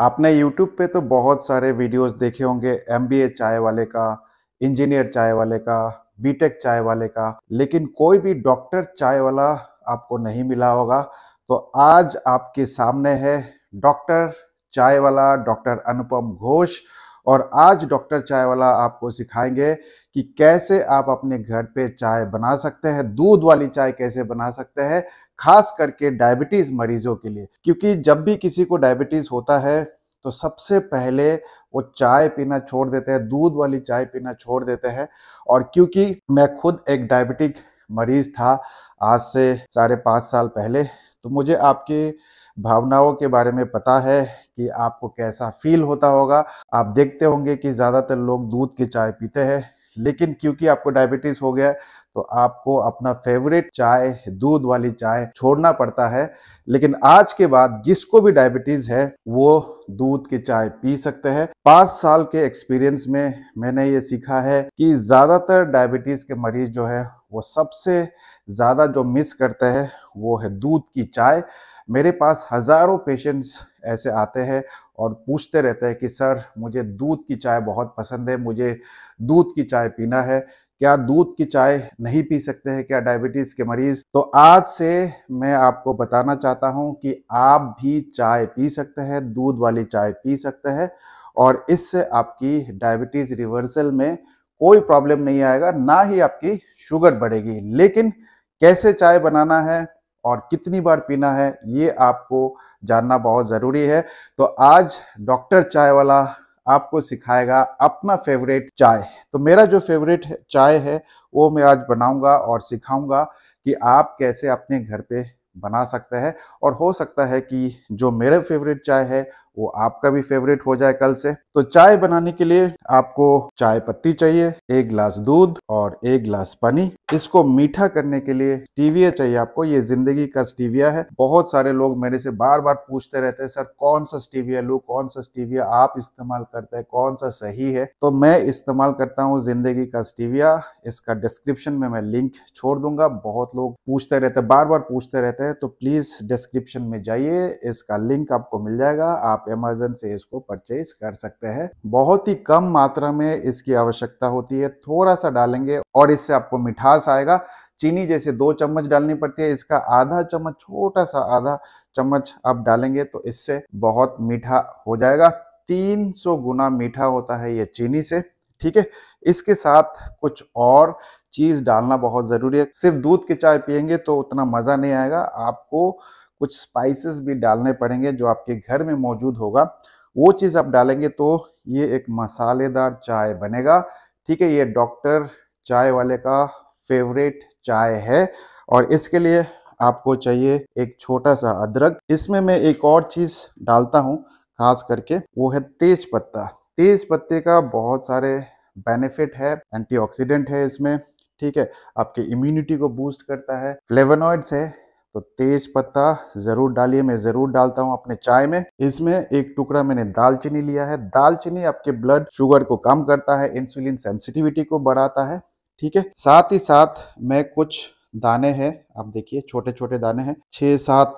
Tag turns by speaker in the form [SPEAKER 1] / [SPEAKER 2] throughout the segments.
[SPEAKER 1] आपने YouTube पे तो बहुत सारे वीडियोस देखे होंगे एम बी चाय वाले का इंजीनियर चाय वाले का बीटेक चाय वाले का लेकिन कोई भी डॉक्टर चाय वाला आपको नहीं मिला होगा तो आज आपके सामने है डॉक्टर चाय वाला डॉक्टर अनुपम घोष और आज डॉक्टर चाय वाला आपको सिखाएंगे कि कैसे आप अपने घर पे चाय बना सकते हैं दूध वाली चाय कैसे बना सकते हैं खास करके डायबिटीज़ मरीजों के लिए क्योंकि जब भी किसी को डायबिटीज़ होता है तो सबसे पहले वो चाय पीना छोड़ देते हैं दूध वाली चाय पीना छोड़ देते हैं और क्योंकि मैं खुद एक डायबिटिक मरीज था आज से साढ़े पाँच साल पहले तो मुझे आपके भावनाओं के बारे में पता है कि आपको कैसा फील होता होगा आप देखते होंगे कि ज़्यादातर लोग दूध की चाय पीते हैं लेकिन क्योंकि आपको डायबिटीज हो गया तो आपको अपना फेवरेट चाय दूध वाली चाय छोड़ना पड़ता है लेकिन आज के बाद जिसको भी डायबिटीज है वो दूध की चाय पी सकते हैं पांच साल के एक्सपीरियंस में मैंने ये सीखा है कि ज़्यादातर डायबिटीज़ के मरीज जो है वो सबसे ज़्यादा जो मिस करते हैं वो है दूध की चाय मेरे पास हज़ारों पेशेंट्स ऐसे आते हैं और पूछते रहते हैं कि सर मुझे दूध की चाय बहुत पसंद है मुझे दूध की चाय पीना है क्या दूध की चाय नहीं पी सकते हैं क्या डायबिटीज़ के मरीज़ तो आज से मैं आपको बताना चाहता हूं कि आप भी चाय पी सकते हैं दूध वाली चाय पी सकते हैं और इससे आपकी डायबिटीज़ रिवर्सल में कोई प्रॉब्लम नहीं आएगा ना ही आपकी शुगर बढ़ेगी लेकिन कैसे चाय बनाना है और कितनी बार पीना है ये आपको जानना बहुत ज़रूरी है तो आज डॉक्टर चाय वाला आपको सिखाएगा अपना फेवरेट चाय तो मेरा जो फेवरेट चाय है वो मैं आज बनाऊंगा और सिखाऊंगा कि आप कैसे अपने घर पे बना सकते हैं और हो सकता है कि जो मेरे फेवरेट चाय है वो आपका भी फेवरेट हो जाए कल से तो चाय बनाने के लिए आपको चाय पत्ती चाहिए एक गिलास दूध और एक गिलास पानी इसको मीठा करने के लिए स्टीविया चाहिए आपको ये जिंदगी का स्टीविया है बहुत सारे लोग मेरे से बार बार पूछते रहते हैं सर कौन सा स्टीविया लू कौन सा स्टीविया आप इस्तेमाल करते हैं कौन सा सही है तो मैं इस्तेमाल करता हूँ जिंदगी का स्टीविया इसका डिस्क्रिप्शन में मैं लिंक छोड़ दूंगा बहुत लोग पूछते रहते बार बार पूछते रहते हैं तो प्लीज डिस्क्रिप्शन में जाइए इसका लिंक आपको मिल जाएगा आप आप अमेजन से इसको परचेज कर सकते हैं बहुत ही कम मात्रा में इसकी आवश्यकता होती है थोड़ा सा डालेंगे और इससे आपको मिठास आएगा चीनी जैसे दो चम्मच डालनी पड़ती है इसका आधा चम्मच छोटा सा आधा चम्मच आप डालेंगे तो इससे बहुत मीठा हो जाएगा 300 गुना मीठा होता है ये चीनी से ठीक है इसके साथ कुछ और चीज़ डालना बहुत ज़रूरी है सिर्फ दूध की चाय पियेंगे तो उतना मज़ा नहीं आएगा आपको कुछ स्पाइसेस भी डालने पड़ेंगे जो आपके घर में मौजूद होगा वो चीज़ आप डालेंगे तो ये एक मसालेदार चाय बनेगा ठीक है ये डॉक्टर चाय वाले का फेवरेट चाय है और इसके लिए आपको चाहिए एक छोटा सा अदरक इसमें मैं एक और चीज़ डालता हूँ खास करके वो है तेज पत्ता तेज पत्ते का बहुत सारे बेनिफिट है एंटीऑक्सीडेंट है इसमें ठीक है आपके इम्यूनिटी को बूस्ट करता है फ्लेवनॉइड्स है तो तेज पत्ता ज़रूर डालिए मैं ज़रूर डालता हूँ अपने चाय में इसमें एक टुकड़ा मैंने दालचीनी लिया है दालचीनी आपके ब्लड शुगर को कम करता है इंसुलिन सेंसिटिविटी को बढ़ाता है ठीक है साथ ही साथ मैं कुछ दाने हैं आप देखिए छोटे छोटे दाने हैं छः सात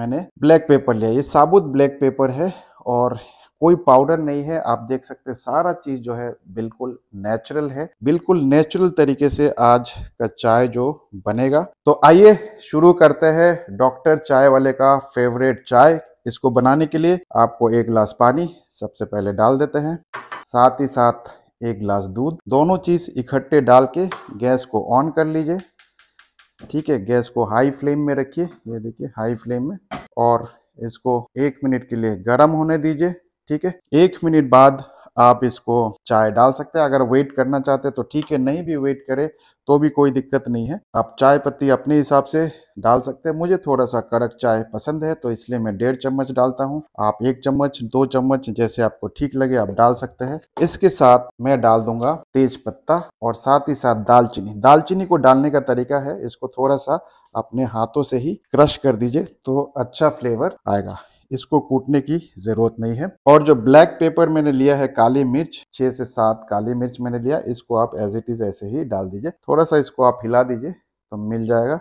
[SPEAKER 1] मैंने ब्लैक पेपर लिया ये साबुत ब्लैक पेपर है और कोई पाउडर नहीं है आप देख सकते हैं सारा चीज जो है बिल्कुल नेचुरल है बिल्कुल नेचुरल तरीके से आज का चाय जो बनेगा तो आइए शुरू करते हैं डॉक्टर चाय वाले का फेवरेट चाय इसको बनाने के लिए आपको एक गिलास पानी सबसे पहले डाल देते हैं साथ ही साथ एक गिलास दूध दोनों चीज़ इकट्ठे डाल के गैस को ऑन कर लीजिए ठीक है गैस को हाई फ्लेम में रखिए ये देखिए हाई फ्लेम में और इसको एक मिनट के लिए गर्म होने दीजिए ठीक है एक मिनट बाद आप इसको चाय डाल सकते हैं अगर वेट करना चाहते हैं तो ठीक है नहीं भी वेट करे तो भी कोई दिक्कत नहीं है आप चाय पत्ती अपने हिसाब से डाल सकते हैं मुझे थोड़ा सा कड़क चाय पसंद है तो इसलिए मैं डेढ़ चम्मच डालता हूँ आप एक चम्मच दो चम्मच जैसे आपको ठीक लगे आप डाल सकते हैं इसके साथ मैं डाल दूंगा तेज पत्ता और साथ ही साथ दालचीनी दालचीनी को डालने का तरीका है इसको थोड़ा सा अपने हाथों से ही क्रश कर दीजिए तो अच्छा फ्लेवर आएगा इसको कूटने की ज़रूरत नहीं है और जो ब्लैक पेपर मैंने लिया है काली मिर्च छह से सात काली मिर्च मैंने लिया इसको आप एज इट इज़ ऐसे ही डाल दीजिए थोड़ा सा इसको आप हिला दीजिए तो मिल जाएगा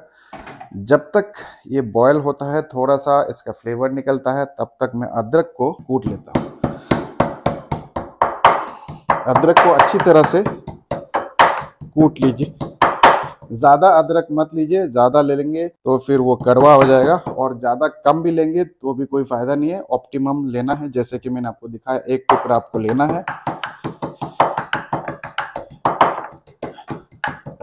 [SPEAKER 1] जब तक ये बॉयल होता है थोड़ा सा इसका फ्लेवर निकलता है तब तक मैं अदरक को कूट लेता हूँ अदरक को अच्छी तरह से कूट लीजिए ज़्यादा अदरक मत लीजिए ज़्यादा ले लेंगे तो फिर वो करवा हो जाएगा और ज़्यादा कम भी लेंगे तो भी कोई फ़ायदा नहीं है ऑप्टिमम लेना है जैसे कि मैंने आपको दिखाया एक टुकड़ा आपको लेना है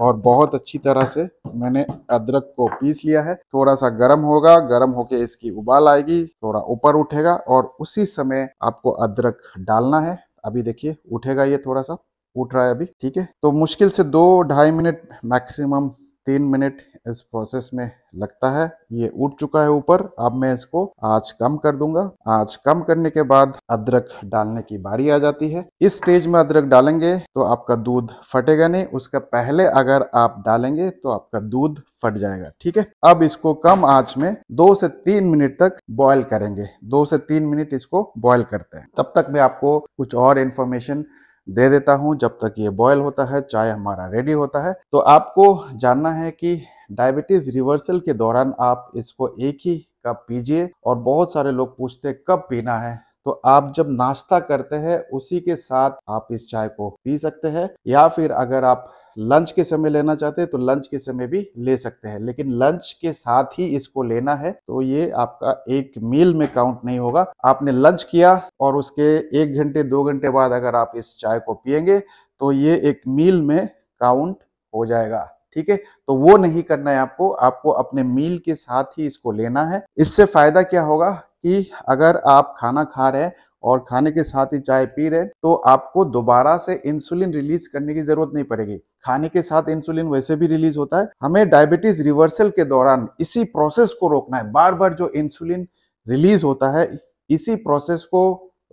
[SPEAKER 1] और बहुत अच्छी तरह से मैंने अदरक को पीस लिया है थोड़ा सा गर्म होगा गर्म होके इसकी उबाल आएगी थोड़ा ऊपर उठेगा और उसी समय आपको अदरक डालना है अभी देखिए उठेगा ये थोड़ा सा उठ रहा है अभी ठीक है तो मुश्किल से दो ढाई मिनट मैक्सिमम तीन मिनट इस प्रोसेस में लगता है ये उठ चुका है ऊपर अब मैं इसको आज कम कर दूंगा आज कम करने के बाद अदरक डालने की बारी आ जाती है इस स्टेज में अदरक डालेंगे तो आपका दूध फटेगा नहीं उसका पहले अगर आप डालेंगे तो आपका दूध फट जाएगा ठीक है अब इसको कम आंच में दो से तीन मिनट तक बॉयल करेंगे दो से तीन मिनट इसको बॉयल करते हैं तब तक मैं आपको कुछ और इन्फॉर्मेशन दे देता हूँ जब तक ये बॉयल होता है चाय हमारा रेडी होता है तो आपको जानना है कि डायबिटीज रिवर्सल के दौरान आप इसको एक ही कप पीजिए और बहुत सारे लोग पूछते हैं कब पीना है तो आप जब नाश्ता करते हैं उसी के साथ आप इस चाय को पी सकते हैं या फिर अगर आप लंच के समय लेना चाहते हैं तो लंच के समय भी ले सकते हैं लेकिन लंच के साथ ही इसको लेना है तो ये आपका एक मील में काउंट नहीं होगा आपने लंच किया और उसके एक घंटे दो घंटे बाद अगर आप इस चाय को पियेंगे तो ये एक मील में काउंट हो जाएगा ठीक है तो वो नहीं करना है आपको आपको अपने मील के साथ ही इसको लेना है इससे फायदा क्या होगा कि अगर आप खाना खा रहे हैं और खाने के साथ ही चाय पी रहे तो आपको दोबारा से इंसुलिन रिलीज करने की जरूरत नहीं पड़ेगी खाने के साथ इंसुलिन वैसे भी रिलीज होता है हमें डायबिटीज रिवर्सल के दौरान इसी प्रोसेस को रोकना है बार बार जो इंसुलिन रिलीज होता है इसी प्रोसेस को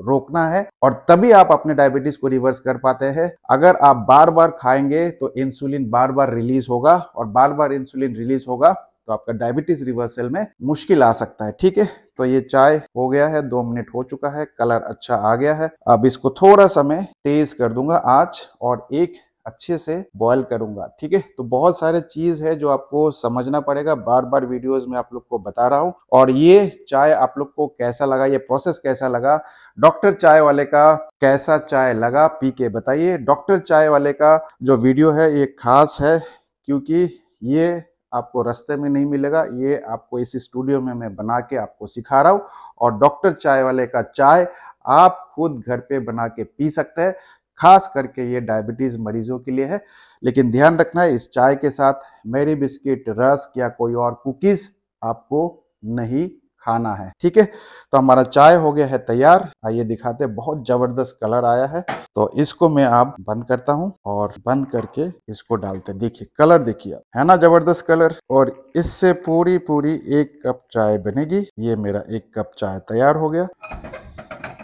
[SPEAKER 1] रोकना है और तभी आप अपने डायबिटीज को रिवर्स कर पाते हैं अगर आप बार बार खाएंगे तो इंसुलिन बार बार रिलीज होगा और बार बार इंसुलिन रिलीज होगा तो आपका डायबिटीज रिवर्सल में मुश्किल आ सकता है ठीक है तो ये चाय हो गया है दो मिनट हो चुका है कलर अच्छा आ गया है अब इसको थोड़ा सा मैं तेज कर दूंगा आज और एक अच्छे से बॉयल करूंगा ठीक है तो बहुत सारे चीज है जो आपको समझना पड़ेगा बार बार वीडियोस में आप लोग को बता रहा हूँ और ये चाय आप लोग को कैसा लगा ये प्रोसेस कैसा लगा डॉक्टर चाय वाले का कैसा चाय लगा पी के बताइए डॉक्टर चाय वाले का जो वीडियो है ये खास है क्योंकि ये आपको रास्ते में नहीं मिलेगा ये आपको इस स्टूडियो में मैं बना के आपको सिखा रहा हूँ और डॉक्टर चाय वाले का चाय आप खुद घर पे बना के पी सकते हैं खास करके ये डायबिटीज़ मरीजों के लिए है लेकिन ध्यान रखना है इस चाय के साथ मेरी बिस्किट रस या कोई और कुकीज़ आपको नहीं खाना है ठीक है तो हमारा चाय हो गया है तैयार आइए दिखाते बहुत जबरदस्त कलर आया है तो इसको मैं आप बंद करता हूँ और बंद करके इसको डालते देखिए कलर देखिए है ना जबरदस्त कलर और इससे पूरी पूरी एक कप चाय बनेगी ये मेरा एक कप चाय तैयार हो गया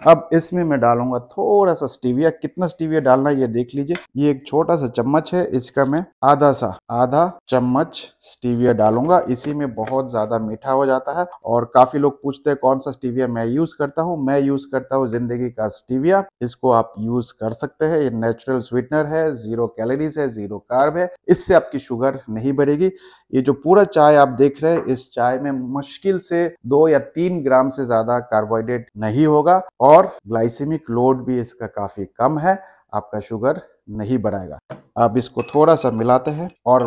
[SPEAKER 1] अब इसमें मैं डालूंगा थोड़ा सा स्टीविया कितना स्टीविया डालना है ये देख लीजिए ये एक छोटा सा चम्मच है इसका मैं आधा सा आधा चम्मच स्टीविया डालूंगा इसी में बहुत ज्यादा मीठा हो जाता है और काफी लोग पूछते हैं कौन सा स्टीविया मैं यूज करता हूँ मैं यूज करता हूँ जिंदगी का स्टीविया इसको आप यूज कर सकते हैं ये नेचुरल स्वीटनर है जीरो कैलोरीज है जीरो कार्ब है इससे आपकी शुगर नहीं बढ़ेगी ये जो पूरा चाय आप देख रहे हैं इस चाय में मुश्किल से दो या तीन ग्राम से ज्यादा कार्बोहाइड्रेट नहीं होगा और और ग्लाइसिमिक लोड भी इसका काफ़ी कम है आपका शुगर नहीं बढ़ाएगा आप इसको थोड़ा सा मिलाते हैं और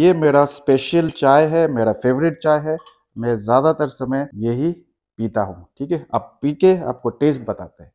[SPEAKER 1] ये मेरा स्पेशल चाय है मेरा फेवरेट चाय है मैं ज़्यादातर समय यही पीता हूँ ठीक है आप पी के आपको टेस्ट बताते हैं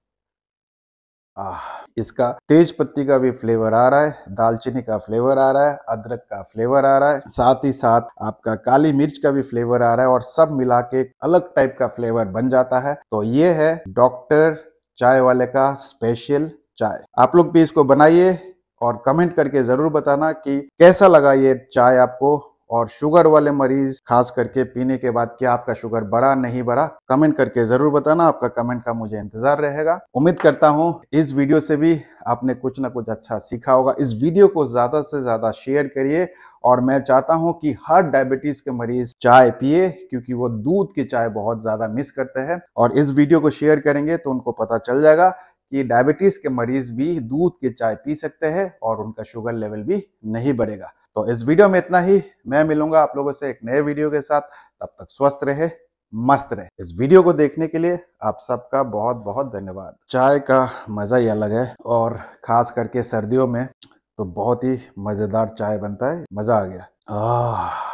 [SPEAKER 1] आ, इसका तेज पत्ती का भी फ्लेवर आ रहा है दालचीनी का फ्लेवर आ रहा है अदरक का फ्लेवर आ रहा है साथ ही साथ आपका काली मिर्च का भी फ्लेवर आ रहा है और सब मिला के अलग टाइप का फ्लेवर बन जाता है तो ये है डॉक्टर चाय वाले का स्पेशल चाय आप लोग भी इसको बनाइए और कमेंट करके जरूर बताना कि कैसा लगा ये चाय आपको और शुगर वाले मरीज खास करके पीने के बाद क्या आपका शुगर बढ़ा नहीं बढ़ा कमेंट करके जरूर बताना आपका कमेंट का मुझे इंतजार रहेगा उम्मीद करता हूँ इस वीडियो से भी आपने कुछ ना कुछ अच्छा सीखा होगा इस वीडियो को ज़्यादा से ज़्यादा शेयर करिए और मैं चाहता हूं कि हर डायबिटीज़ के मरीज चाय पिए क्योंकि वो दूध की चाय बहुत ज़्यादा मिस करते हैं और इस वीडियो को शेयर करेंगे तो उनको पता चल जाएगा कि डायबिटीज के मरीज भी दूध की चाय पी सकते हैं और उनका शुगर लेवल भी नहीं बढ़ेगा तो इस वीडियो में इतना ही मैं मिलूंगा आप लोगों से एक नए वीडियो के साथ तब तक स्वस्थ रहे मस्त रहे इस वीडियो को देखने के लिए आप सबका बहुत बहुत धन्यवाद चाय का मज़ा ही अलग है और ख़ास करके सर्दियों में तो बहुत ही मज़ेदार चाय बनता है मज़ा आ गया आ।